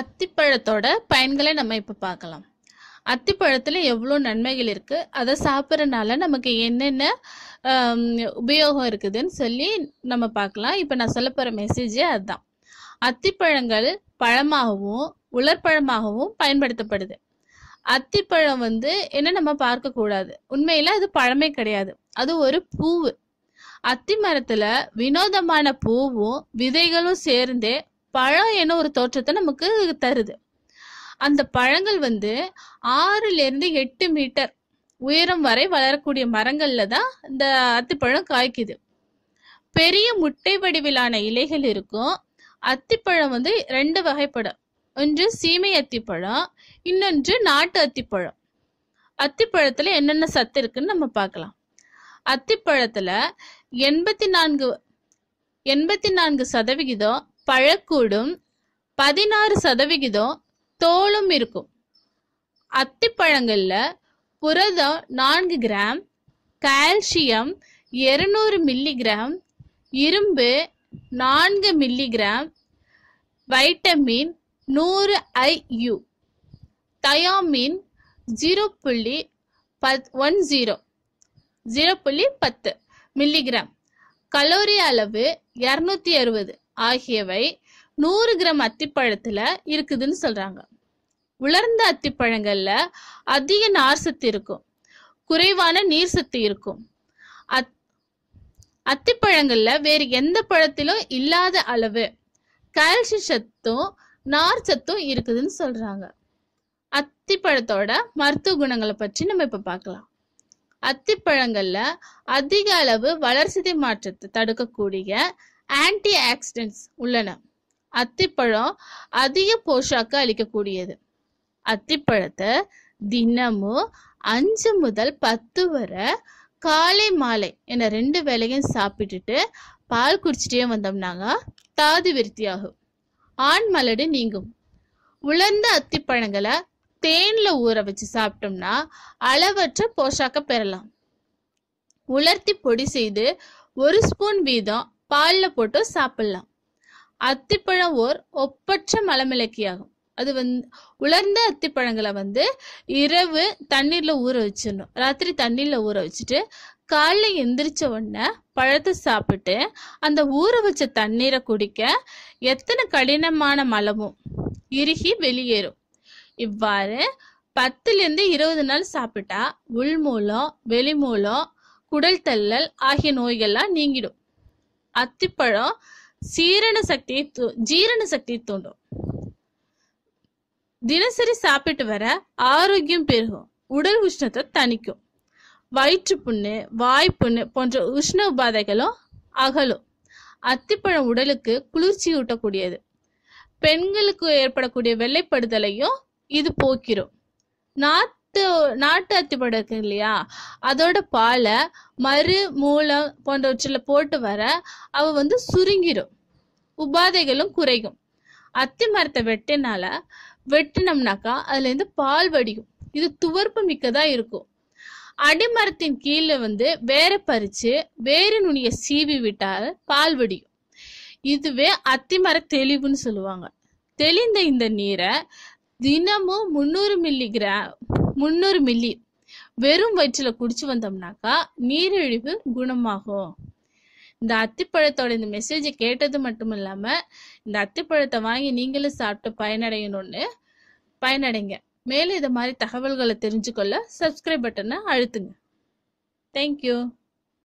அத்திப்பழத்தோட பயன்களை நம்ம இப்போ பார்க்கலாம் அத்திப்பழத்தில் எவ்வளோ நன்மைகள் இருக்குது அதை சாப்பிட்றனால நமக்கு என்னென்ன உபயோகம் இருக்குதுன்னு சொல்லி நம்ம பார்க்கலாம் இப்போ நான் சொல்ல போகிற மெசேஜே அதுதான் அத்திப்பழங்கள் பழமாகவும் உலர்பழமாகவும் பயன்படுத்தப்படுது அத்திப்பழம் வந்து என்ன நம்ம பார்க்கக்கூடாது உண்மையில் அது பழமே கிடையாது அது ஒரு பூவு அத்தி மரத்தில் வினோதமான பூவும் விதைகளும் சேர்ந்தே பழம் என ஒரு தோற்றத்தை நமக்கு தருது அந்த பழங்கள் வந்து ஆறுல இருந்து எட்டு மீட்டர் உயரம் வரை வளரக்கூடிய மரங்கள்ல தான் இந்த அத்திப்பழம் காய்க்குது பெரிய முட்டை வடிவிலான இலைகள் இருக்கும் அத்திப்பழம் வந்து ரெண்டு வகைப்படும் ஒன்று சீமை அத்திப்பழம் இன்னொன்று நாட்டு அத்திப்பழம் அத்திப்பழத்துல என்னென்ன சத்து இருக்குன்னு நம்ம பார்க்கலாம் அத்திப்பழத்துல எண்பத்தி நான்கு எண்பத்தி நான்கு சதவிகிதம் பழக்கூடும் பதினாறு சதவிகிதம் தோலும் இருக்கும் அத்திப்பழங்களில் புரதம் நான்கு கிராம் கால்சியம் இருநூறு மில்லிகிராம் இரும்பு நான்கு மில்லிகிராம் வைட்டமின் நூறு ஐயு தயாமின் ஜீரோ புள்ளி பத் ஒன் ஜீரோ ஜீரோ புள்ளி பத்து மில்லிகிராம் கலோரி அளவு இரநூத்தி அறுபது ஆகியவை நூறு கிராம் அத்திப்பழத்துல இருக்குதுன்னு சொல்றாங்க உலர்ந்த அத்திப்பழங்கள்ல அதிக நார் சத்து இருக்கும் குறைவான நீர் சத்து இருக்கும் அத் அத்திப்பழங்கள்ல வேறு எந்த பழத்திலும் இல்லாத அளவு கால்சியம் சத்தும் நார் சத்தும் இருக்குதுன்னு சொல்றாங்க அத்திப்பழத்தோட மருத்துவ குணங்களை பற்றி நம்ம இப்ப பார்க்கலாம் அத்திப்பழங்கள்ல அதிக அளவு வளர்சிதை மாற்றத்தை தடுக்கக்கூடிய ஆன்டி ஆக்சிடென்ட்ஸ் உள்ளன அத்திப்பழம் அதிக போஷாக்கு அளிக்கக்கூடியது அத்திப்பழத்தை தினமும் அஞ்சு முதல் பத்து வரை காலை மாலை என ரெண்டு வேலையும் சாப்பிட்டுட்டு பால் குடிச்சிட்டே வந்தோம்னாங்க தாது விருத்தியாகும் ஆண் மலடு நீங்கும் உலர்ந்த அத்திப்பழங்களை தேனில் ஊற வச்சு சாப்பிட்டோம்னா அளவற்ற போஷாக்க பெறலாம் உலர்த்தி பொடி செய்து ஒரு ஸ்பூன் வீதம் பாலில் போட்டு சாப்பிடலாம் அத்திப்பழம் ஓர் ஒப்பற்ற மலமிளக்கியாகும் அது வந்து உலர்ந்த அத்திப்பழங்களை வந்து இரவு தண்ணீர்ல ஊற வச்சிடணும் ராத்திரி தண்ணீர்ல ஊற வச்சுட்டு காலைல எந்திரிச்ச உடனே பழத்தை சாப்பிட்டு அந்த ஊற வச்ச தண்ணீரை குடிக்க எத்தனை கடினமான மலமும் இறுகி வெளியேறும் இவ்வாறு பத்துலேருந்து இருபது நாள் சாப்பிட்டா உள்மூலம் வெளிமூலம் குடல் தள்ளல் ஆகிய நோய்கள்லாம் நீங்கிடும் அத்திப்பழம் சீரண சக்தியை ஜீரண சக்தியை தூண்டும் தினசரி சாப்பிட்டு வர ஆரோக்கியம் பெருகும் உடல் உஷ்ணத்தை தணிக்கும் வயிற்று புண்ணு வாய்ப்புண்ணு போன்ற உஷ்ண உபாதைகளும் அகலும் அத்திப்பழம் உடலுக்கு குளிர்ச்சி ஊட்டக்கூடியது பெண்களுக்கு ஏற்படக்கூடிய வெள்ளைப்படுதலையும் இது போக்கிரும் நார் நாட்டு நாட்டு அத்திப்பழம் இருக்கு இல்லையா அதோட பாலை மறு மூலம் போன்றவற்றில் போட்டு வர அவ வந்து சுருங்கிடும் உபாதைகளும் குறையும் அத்தி மரத்தை வெட்டினால வெட்டினோம்னாக்கா இருந்து பால் வடியும் இது துவர்ப்பு மிக்கதா இருக்கும் அடிமரத்தின் கீழே வந்து வேற பறிச்சு வேறு நுனிய சீவி விட்டால் பால் வடியும் இதுவே அத்திமர தெளிவுன்னு சொல்லுவாங்க தெளிந்த இந்த நீரை தினமும் முந்நூறு கிராம் முந்நூறு மில்லி வெறும் வயிற்றுல குடிச்சு வந்தோம்னாக்கா நீரிழிவு குணமாகும் இந்த அத்திப்பழத்தோட இந்த மெசேஜை கேட்டது மட்டும் இல்லாம இந்த அத்திப்பழத்தை வாங்கி நீங்களும் சாப்பிட்டு பயனடையணும்னு பயனடைங்க மேலும் இது மாதிரி தகவல்களை தெரிஞ்சுக்கொள்ள சப்ஸ்கிரைப் பட்டனை அழுத்துங்க தேங்க்யூ